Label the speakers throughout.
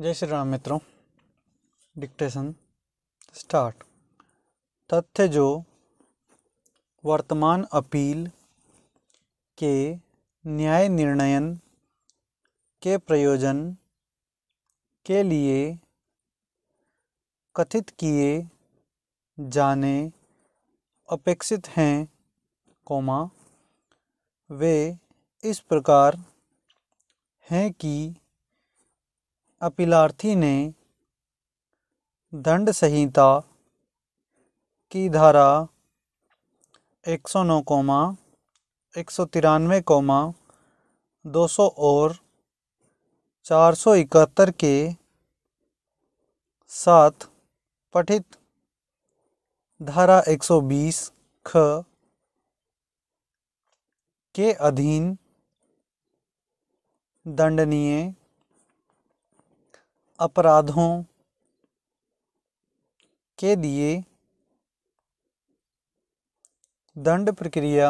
Speaker 1: जय श्री राम मित्रों dictation start तथ्य जो वर्तमान अपील के न्याय निर्णयन के प्रयोजन के लिए कथित किए जाने अपेक्षित हैं कोमा वे इस प्रकार हैं कि अपीलार्थी ने दंड संहिता की धारा एक सौ नौ कोमा एक सौ तिरानवे कोमा दो सौ और चार सौ इकहत्तर के साथ पठित धारा एक सौ बीस ख के अधीन दंडनीय अपराधों के लिए दंड प्रक्रिया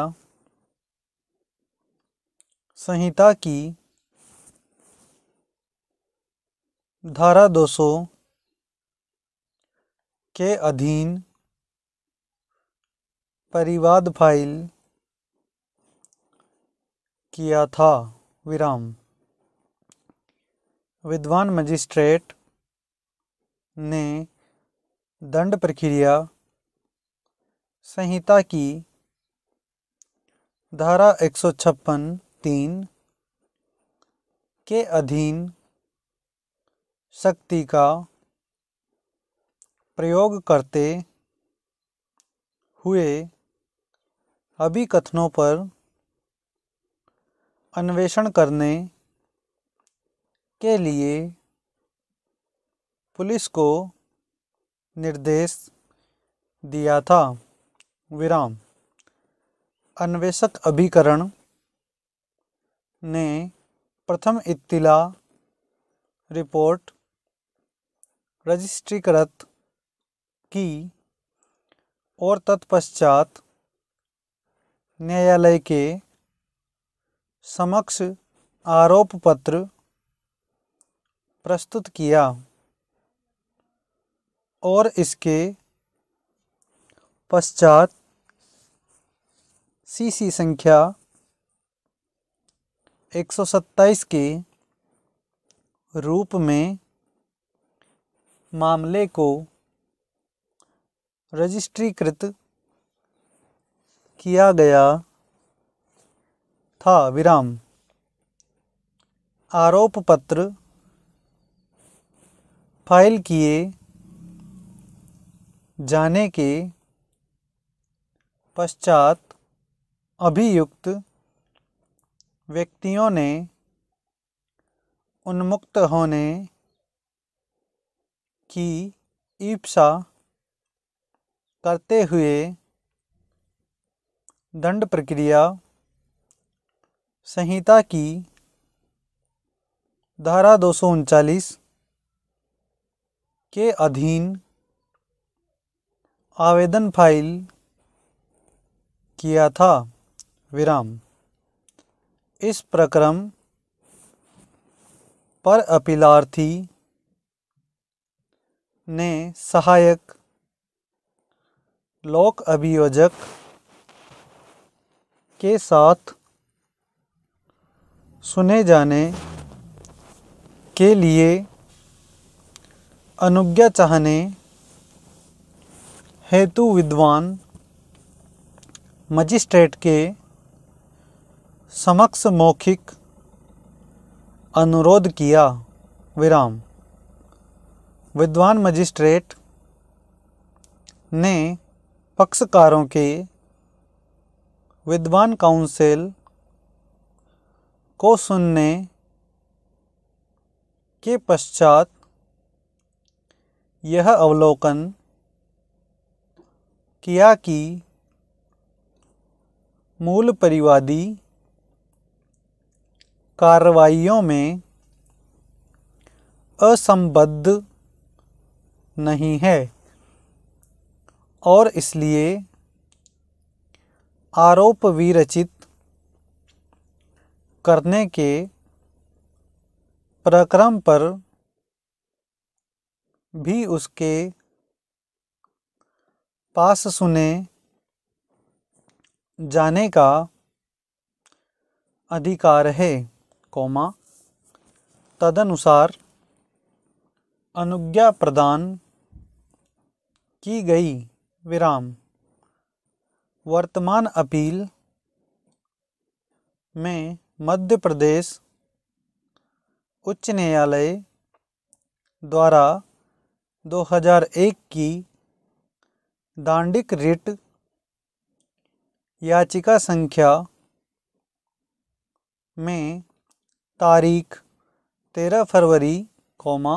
Speaker 1: संहिता की धारा 200 के अधीन परिवाद फाइल किया था विराम विद्वान मजिस्ट्रेट ने दंड प्रक्रिया संहिता की धारा एक सौ छप्पन तीन के अधीन शक्ति का प्रयोग करते हुए अभिकथनों पर अन्वेषण करने के लिए पुलिस को निर्देश दिया था विराम अन्वेषक अभिकरण ने प्रथम इत्तिला रिपोर्ट रजिस्ट्रीकृत की और तत्पश्चात न्यायालय के समक्ष आरोप पत्र प्रस्तुत किया और इसके पश्चात सीसी संख्या 127 के रूप में मामले को रजिस्ट्रीकृत किया गया था विराम आरोप पत्र फाइल किए जाने के पश्चात अभियुक्त व्यक्तियों ने उन्मुक्त होने की ईप्सा करते हुए दंड प्रक्रिया संहिता की धारा दो सौ उनचालीस के अधीन आवेदन फाइल किया था विराम इस प्रक्रम पर अपीलार्थी ने सहायक लोक अभियोजक के साथ सुने जाने के लिए अनुज्ञा चाहने हेतु विद्वान मजिस्ट्रेट के समक्ष मौखिक अनुरोध किया विराम विद्वान मजिस्ट्रेट ने पक्षकारों के विद्वान काउंसिल को सुनने के पश्चात यह अवलोकन किया कि मूल परिवादी कार्रवाइयों में असंबद्ध नहीं है और इसलिए आरोप विरचित करने के प्रक्रम पर भी उसके पास सुने जाने का अधिकार है कौमा तदनुसार अनुज्ञा प्रदान की गई विराम वर्तमान अपील में मध्य प्रदेश उच्च न्यायालय द्वारा 2001 की दांडिक रिट याचिका संख्या में तारीख 13 फरवरी कौमा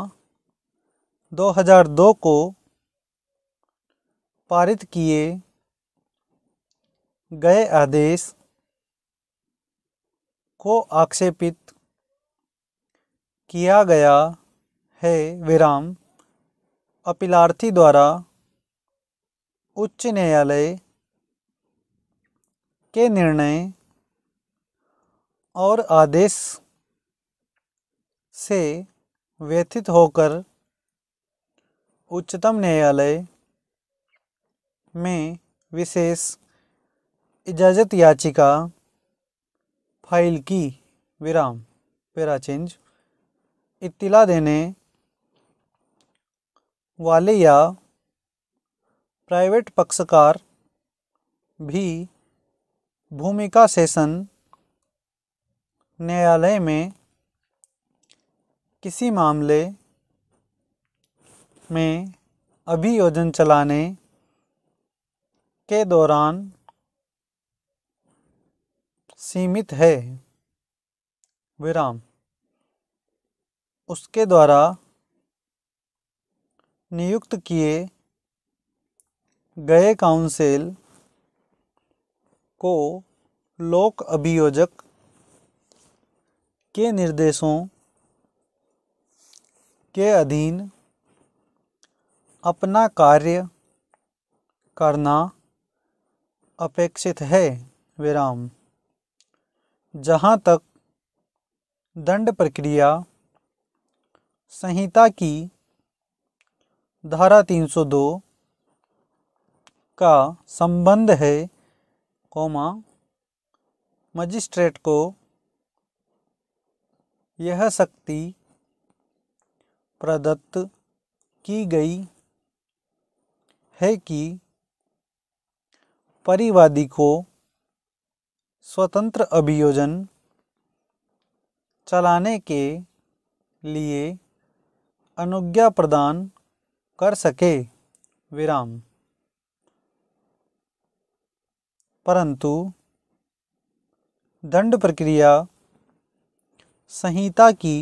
Speaker 1: 2002 को पारित किए गए आदेश को आक्षेपित किया गया है विराम अपीलार्थी द्वारा उच्च न्यायालय के निर्णय और आदेश से व्यथित होकर उच्चतम न्यायालय में विशेष इजाज़त याचिका फाइल की विराम पेराचेंज इत्तिला देने वाले या प्राइवेट पक्षकार भी भूमिका सेशन न्यायालय में किसी मामले में अभियोजन चलाने के दौरान सीमित है विराम उसके द्वारा नियुक्त किए गए काउंसिल को लोक अभियोजक के निर्देशों के अधीन अपना कार्य करना अपेक्षित है विराम जहाँ तक दंड प्रक्रिया संहिता की धारा 302 का संबंध है कोमा मजिस्ट्रेट को यह शक्ति प्रदत्त की गई है कि परिवादी को स्वतंत्र अभियोजन चलाने के लिए अनुज्ञा प्रदान कर सके विराम परंतु दंड प्रक्रिया संहिता की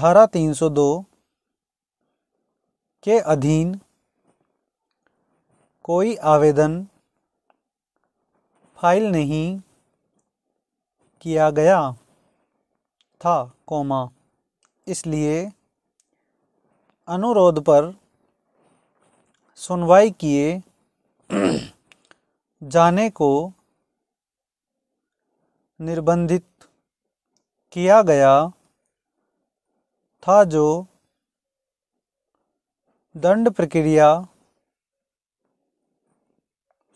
Speaker 1: धारा 302 के अधीन कोई आवेदन फाइल नहीं किया गया था कोमा इसलिए अनुरोध पर सुनवाई किए जाने को निर्बंधित किया गया था जो दंड प्रक्रिया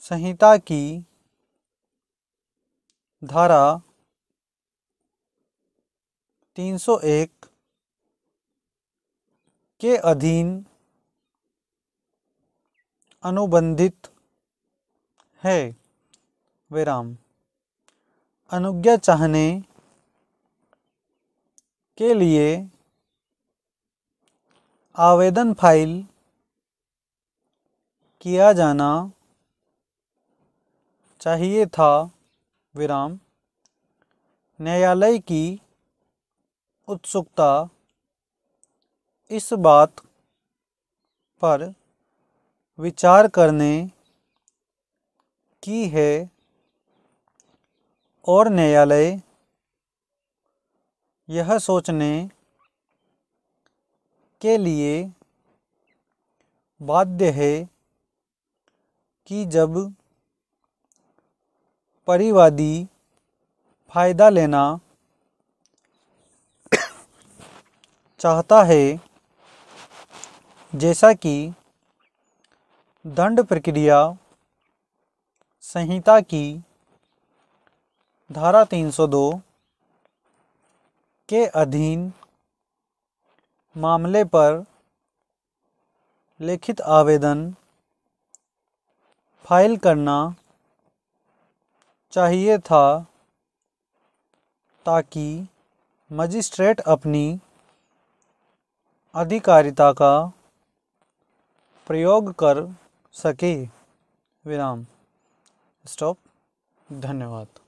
Speaker 1: संहिता की धारा 301 के अधीन अनुबंधित है विराम अनुज्ञा चाहने के लिए आवेदन फाइल किया जाना चाहिए था विराम न्यायालय की उत्सुकता इस बात पर विचार करने की है और न्यायालय यह सोचने के लिए बाध्य है कि जब परिवादी फ़ायदा लेना चाहता है जैसा कि दंड प्रक्रिया संहिता की धारा 302 के अधीन मामले पर लिखित आवेदन फाइल करना चाहिए था ताकि मजिस्ट्रेट अपनी अधिकारिता का प्रयोग कर सके विराम स्टॉप धन्यवाद